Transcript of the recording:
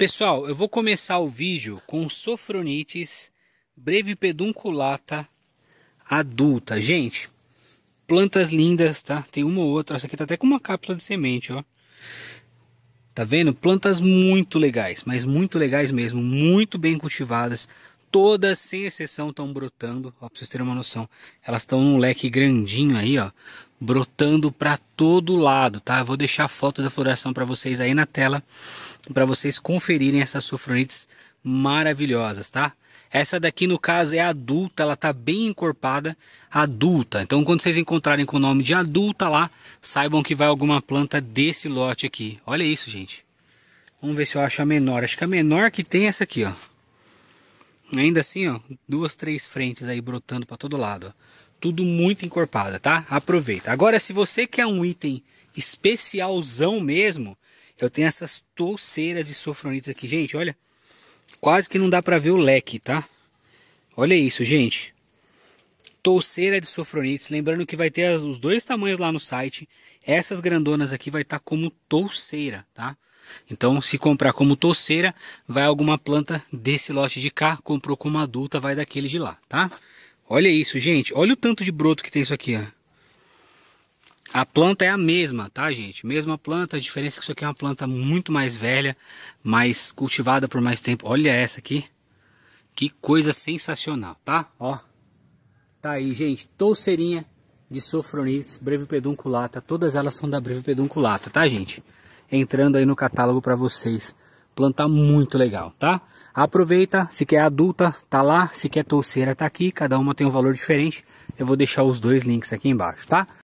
Pessoal, eu vou começar o vídeo com sofronites breve pedunculata adulta. Gente, plantas lindas, tá? Tem uma ou outra. Essa aqui tá até com uma cápsula de semente, ó. Tá vendo? Plantas muito legais, mas muito legais mesmo, muito bem cultivadas. Todas, sem exceção, estão brotando, ó, pra vocês terem uma noção. Elas estão num leque grandinho aí, ó brotando para todo lado, tá? Eu vou deixar fotos da floração para vocês aí na tela, para vocês conferirem essas sufronites maravilhosas, tá? Essa daqui no caso é adulta, ela tá bem encorpada, adulta. Então quando vocês encontrarem com o nome de adulta lá, saibam que vai alguma planta desse lote aqui. Olha isso, gente. Vamos ver se eu acho a menor. Acho que a menor que tem é essa aqui, ó. Ainda assim, ó, duas, três frentes aí brotando para todo lado, ó tudo muito encorpada, tá? Aproveita. Agora, se você quer um item especialzão mesmo, eu tenho essas touceiras de sofronites aqui, gente, olha. Quase que não dá pra ver o leque, tá? Olha isso, gente. Touceira de sofronites. Lembrando que vai ter os dois tamanhos lá no site. Essas grandonas aqui vai estar tá como touceira, tá? Então, se comprar como touceira, vai alguma planta desse lote de cá. Comprou como adulta, vai daquele de lá, tá? Olha isso, gente. Olha o tanto de broto que tem isso aqui, ó. A planta é a mesma, tá, gente? Mesma planta, a diferença é que isso aqui é uma planta muito mais velha, mais cultivada por mais tempo. Olha essa aqui. Que coisa sensacional, tá? Ó. Tá aí, gente. Touceirinha de Sofronites breve pedunculata. Todas elas são da breve pedunculata, tá, gente? Entrando aí no catálogo para vocês. Planta muito legal, tá? Aproveita, se quer adulta, tá lá, se quer touceira, tá aqui, cada uma tem um valor diferente. Eu vou deixar os dois links aqui embaixo, tá?